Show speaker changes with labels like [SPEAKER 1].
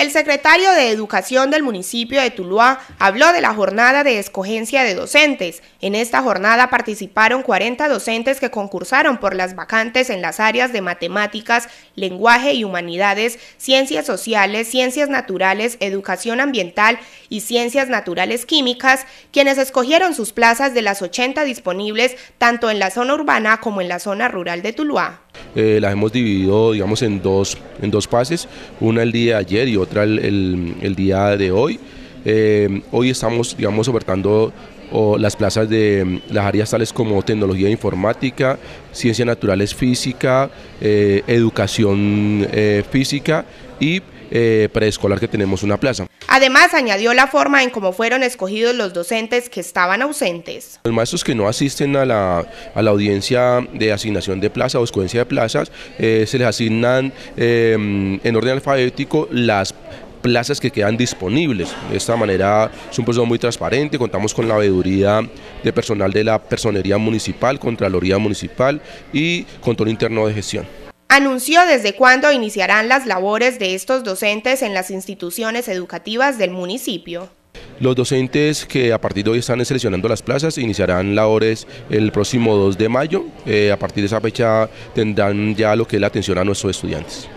[SPEAKER 1] El secretario de Educación del municipio de Tuluá habló de la jornada de escogencia de docentes. En esta jornada participaron 40 docentes que concursaron por las vacantes en las áreas de matemáticas, lenguaje y humanidades, ciencias sociales, ciencias naturales, educación ambiental y ciencias naturales químicas, quienes escogieron sus plazas de las 80 disponibles tanto en la zona urbana como en la zona rural de Tuluá.
[SPEAKER 2] Eh, las hemos dividido, digamos, en dos, en dos pases, una el día de ayer y otra el, día de hoy. Eh, hoy estamos, digamos, ofertando las plazas de las áreas tales como tecnología e informática, ciencias naturales física, eh, educación física y eh, preescolar que tenemos una plaza.
[SPEAKER 1] Además, añadió la forma en cómo fueron escogidos los docentes que estaban ausentes.
[SPEAKER 2] Los maestros que no asisten a la, audiencia de asignación de plaza o escogencia de plazas, eh, se les asignan em, en orden alfabético las plazas que quedan disponibles. De esta manera es un proceso muy transparente, contamos con la veeduría de personal de la Personería Municipal, Contraloría Municipal y Control Interno de Gestión
[SPEAKER 1] anunció desde cuándo iniciarán las labores de estos docentes en las instituciones educativas del municipio.
[SPEAKER 2] Los docentes que a partir de hoy están seleccionando las plazas iniciarán labores el próximo 2 de mayo. Eh, a partir de esa fecha tendrán ya lo que es la atención a nuestros estudiantes.